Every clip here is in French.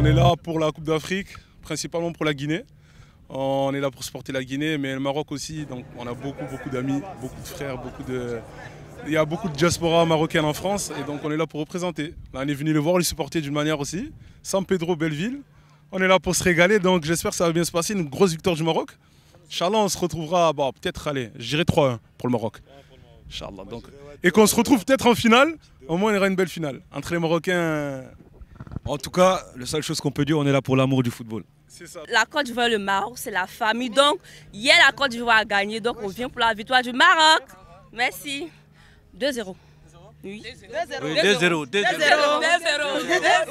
On est là pour la Coupe d'Afrique, principalement pour la Guinée. On est là pour supporter la Guinée, mais le Maroc aussi. Donc on a beaucoup, beaucoup d'amis, beaucoup de frères, beaucoup de... Il y a beaucoup de diaspora marocaine en France et donc on est là pour représenter. on est venu le voir, le supporter d'une manière aussi. San Pedro, Belleville. On est là pour se régaler, donc j'espère que ça va bien se passer. Une grosse victoire du Maroc. Inch'Allah, on se retrouvera, bah, peut-être, allez, j'irai 3-1 pour le Maroc. Donc. Et qu'on se retrouve peut-être en finale. Au moins, il y aura une belle finale entre les Marocains en tout cas, la seule chose qu'on peut dire, on est là pour l'amour du football. Ça. La Côte d'Ivoire et le Maroc, c'est la famille. Donc, hier, la Côte d'Ivoire a gagné. Donc, on vient pour la victoire du Maroc. Merci. 2-0. Oui. 2-0. 2-0. 2-0. 2-0.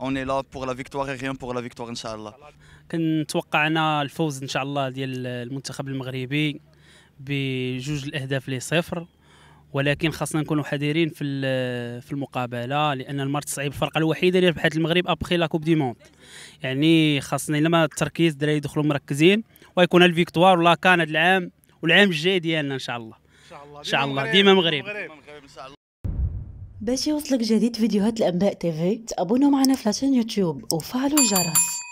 اون لا بور لا فيكتوار ريان بور لا فيكتوار ان شاء الله كنتوقعنا الفوز ان شاء الله ديال المنتخب المغربي بجوج الاهداف لصفر ولكن خاصنا نكونوا حذرين في في المقابله لان صعيب الفرقه الوحيده اللي ربحت المغرب ابخي لا كوب دي موند يعني خاصنا لما التركيز الدراري يدخلوا مركزين ويكون الفيكتوار ولا كان هذا العام والعام الجاي ديالنا ان شاء الله ان شاء الله ديما ديما مغرب ان شاء الله باش يوصلك جديد فيديوهات الانباء تيفي تابونا معنا في لاشين يوتيوب وفعلوا الجرس